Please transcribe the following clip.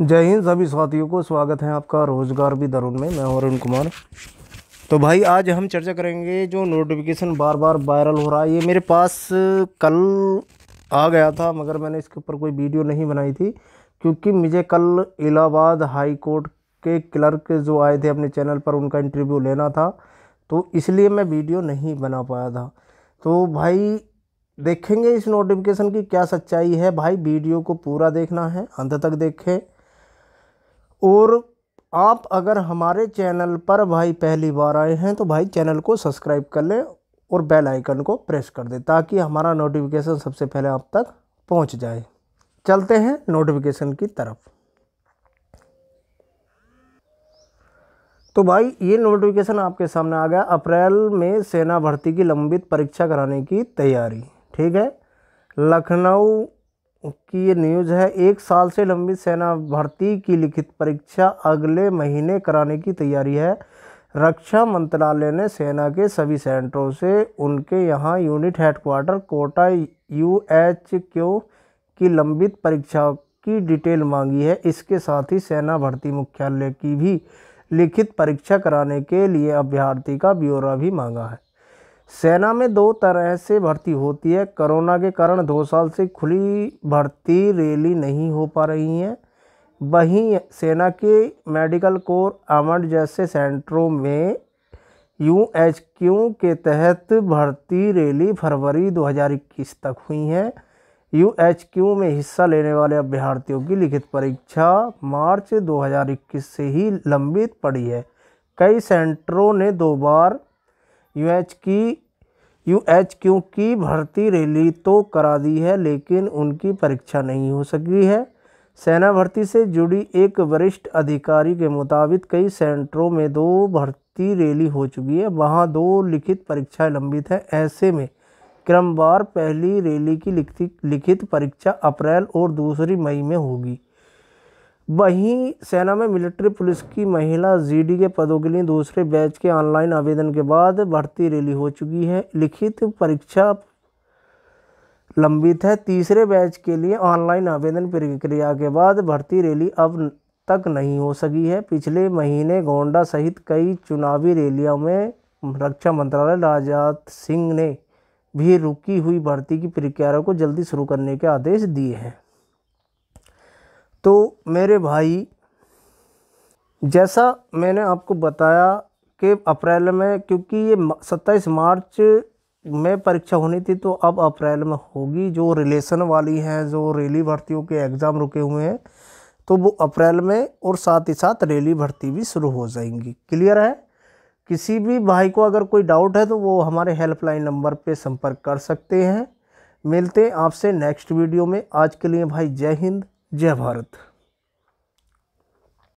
जय हिंद सभी साथियों को स्वागत है आपका रोजगार भी दरुण में मैं अरुण कुमार तो भाई आज हम चर्चा करेंगे जो नोटिफिकेशन बार बार वायरल हो रहा है ये मेरे पास कल आ गया था मगर मैंने इसके ऊपर कोई वीडियो नहीं बनाई थी क्योंकि मुझे कल इलाहाबाद हाई कोर्ट के क्लर्क जो आए थे अपने चैनल पर उनका इंटरव्यू लेना था तो इसलिए मैं वीडियो नहीं बना पाया था तो भाई देखेंगे इस नोटिफिकेशन की क्या सच्चाई है भाई वीडियो को पूरा देखना है अंत तक देखें और आप अगर हमारे चैनल पर भाई पहली बार आए हैं तो भाई चैनल को सब्सक्राइब कर लें और बेल आइकन को प्रेस कर दें ताकि हमारा नोटिफिकेशन सबसे पहले आप तक पहुंच जाए चलते हैं नोटिफिकेशन की तरफ तो भाई ये नोटिफिकेशन आपके सामने आ गया अप्रैल में सेना भर्ती की लंबित परीक्षा कराने की तैयारी ठीक है लखनऊ की ये न्यूज़ है एक साल से लंबित सेना भर्ती की लिखित परीक्षा अगले महीने कराने की तैयारी है रक्षा मंत्रालय ने सेना के सभी सेंटरों से उनके यहाँ unit headquarter Kota U H Q की लंबित परीक्षा की डिटेल मांगी है इसके साथ ही सेना भर्ती मुख्यालय की भी लिखित परीक्षा कराने के लिए अभ्यर्थी का ब्यौरा भी मांगा है सेना में दो तरह से भर्ती होती है कोरोना के कारण दो साल से खुली भर्ती रैली नहीं हो पा रही हैं वहीं सेना के मेडिकल कोर अमंड जैसे सेंटरों में यू एच क्यू के तहत भर्ती रैली फरवरी 2021 तक हुई हैं यू एच क्यू में हिस्सा लेने वाले अभ्यर्थियों की लिखित परीक्षा मार्च 2021 से ही लंबित पड़ी है कई सेंटरों ने दो बार यू एच की यू एच क्यू की भर्ती रैली तो करा दी है लेकिन उनकी परीक्षा नहीं हो सकी है सेना भर्ती से जुड़ी एक वरिष्ठ अधिकारी के मुताबिक कई सेंटरों में दो भर्ती रैली हो चुकी है वहाँ दो लिखित परीक्षाएं लंबित हैं ऐसे में क्रमवार पहली रैली की लिखित लिखित परीक्षा अप्रैल और दूसरी मई में होगी वहीं सेना में मिलिट्री पुलिस की महिला जीडी के पदों के लिए दूसरे बैच के ऑनलाइन आवेदन के बाद भर्ती रैली हो चुकी है लिखित परीक्षा लंबित है तीसरे बैच के लिए ऑनलाइन आवेदन प्रक्रिया के बाद भर्ती रैली अब तक नहीं हो सकी है पिछले महीने गोंडा सहित कई चुनावी रैलियों में रक्षा मंत्रालय राजनाथ सिंह ने भी रुकी हुई भर्ती की प्रक्रिया को जल्दी शुरू करने के आदेश दिए हैं तो मेरे भाई जैसा मैंने आपको बताया कि अप्रैल में क्योंकि ये सत्ताईस मार्च में परीक्षा होनी थी तो अब अप्रैल में होगी जो रिलेशन वाली हैं जो रेली भर्तियों के एग्ज़ाम रुके हुए हैं तो वो अप्रैल में और साथ ही साथ रेली भर्ती भी शुरू हो जाएंगी क्लियर है किसी भी भाई को अगर कोई डाउट है तो वो हमारे हेल्पलाइन नंबर पे संपर्क कर सकते हैं मिलते हैं आपसे नेक्स्ट वीडियो में आज के लिए भाई जय हिंद जय भारत